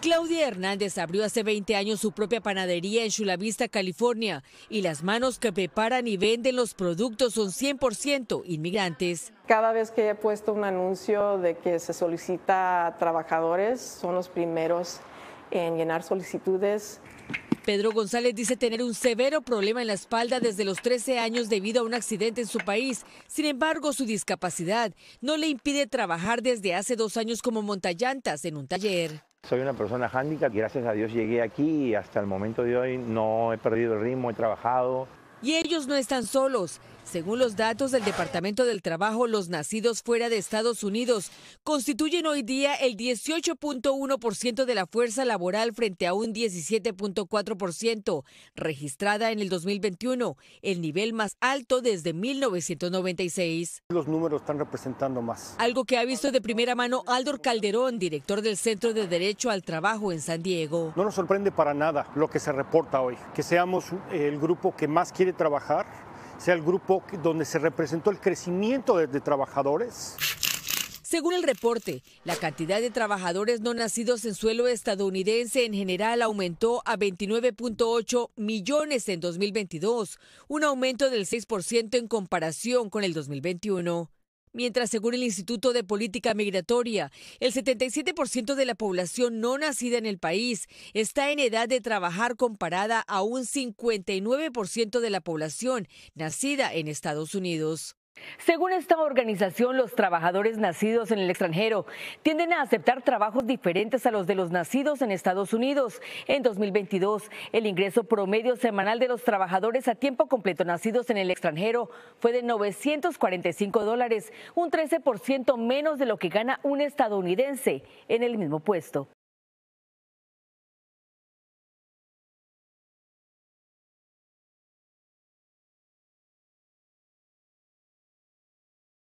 Claudia Hernández abrió hace 20 años su propia panadería en Chulavista, California, y las manos que preparan y venden los productos son 100% inmigrantes. Cada vez que he puesto un anuncio de que se solicita trabajadores, son los primeros en llenar solicitudes. Pedro González dice tener un severo problema en la espalda desde los 13 años debido a un accidente en su país. Sin embargo, su discapacidad no le impide trabajar desde hace dos años como montallantas en un taller. Soy una persona hándica, gracias a Dios llegué aquí y hasta el momento de hoy no he perdido el ritmo, he trabajado. Y ellos no están solos. Según los datos del Departamento del Trabajo, los nacidos fuera de Estados Unidos constituyen hoy día el 18.1% de la fuerza laboral frente a un 17.4% registrada en el 2021, el nivel más alto desde 1996. Los números están representando más. Algo que ha visto de primera mano Aldor Calderón, director del Centro de Derecho al Trabajo en San Diego. No nos sorprende para nada lo que se reporta hoy, que seamos el grupo que más quiere trabajar sea el grupo donde se representó el crecimiento de, trabajadores. Según el reporte, la cantidad de trabajadores no nacidos en suelo estadounidense en general aumentó a 29.8 millones en 2022, un aumento del 6% en comparación con el 2021. Mientras, según el Instituto de Política Migratoria, el 77% de la población no nacida en el país está en edad de trabajar comparada a un 59% de la población nacida en Estados Unidos. Según esta organización, los trabajadores nacidos en el extranjero tienden a aceptar trabajos diferentes a los de los nacidos en Estados Unidos. En 2022, el ingreso promedio semanal de los trabajadores a tiempo completo nacidos en el extranjero fue de 945 dólares, un 13% menos de lo que gana un estadounidense en el mismo puesto.